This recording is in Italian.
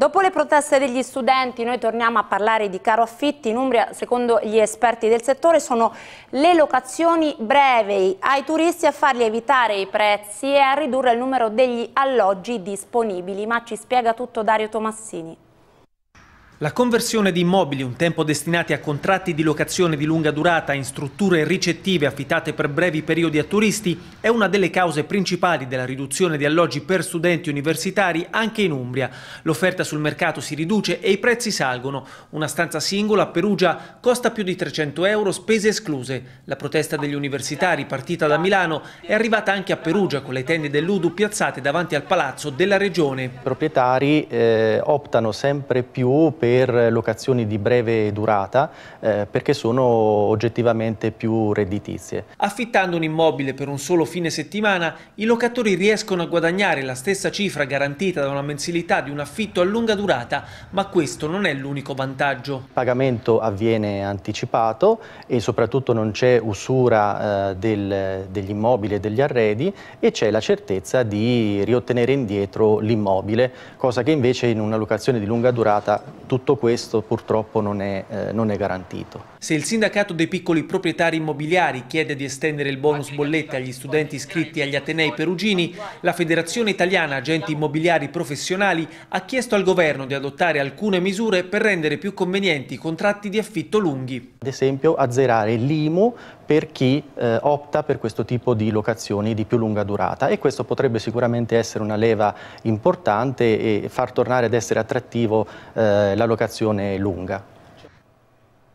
Dopo le proteste degli studenti noi torniamo a parlare di caro affitti. In Umbria, secondo gli esperti del settore, sono le locazioni brevi ai turisti a fargli evitare i prezzi e a ridurre il numero degli alloggi disponibili. Ma ci spiega tutto Dario Tomassini. La conversione di immobili un tempo destinati a contratti di locazione di lunga durata in strutture ricettive affittate per brevi periodi a turisti è una delle cause principali della riduzione di alloggi per studenti universitari anche in Umbria. L'offerta sul mercato si riduce e i prezzi salgono. Una stanza singola a Perugia costa più di 300 euro spese escluse. La protesta degli universitari partita da Milano è arrivata anche a Perugia con le tende dell'Udu piazzate davanti al palazzo della regione. I proprietari eh, optano sempre più per per locazioni di breve durata eh, perché sono oggettivamente più redditizie. Affittando un immobile per un solo fine settimana, i locatori riescono a guadagnare la stessa cifra garantita da una mensilità di un affitto a lunga durata, ma questo non è l'unico vantaggio. Il pagamento avviene anticipato e soprattutto non c'è usura eh, del, degli immobili e degli arredi e c'è la certezza di riottenere indietro l'immobile, cosa che invece in una locazione di lunga durata tutto tutto questo purtroppo non è, eh, non è garantito. Se il sindacato dei piccoli proprietari immobiliari chiede di estendere il bonus bollette agli studenti iscritti agli Atenei perugini, la Federazione Italiana Agenti Immobiliari Professionali ha chiesto al governo di adottare alcune misure per rendere più convenienti i contratti di affitto lunghi. Ad esempio azzerare l'IMU per chi eh, opta per questo tipo di locazioni di più lunga durata e questo potrebbe sicuramente essere una leva importante e far tornare ad essere attrattivo eh, la locazione allocazione lunga.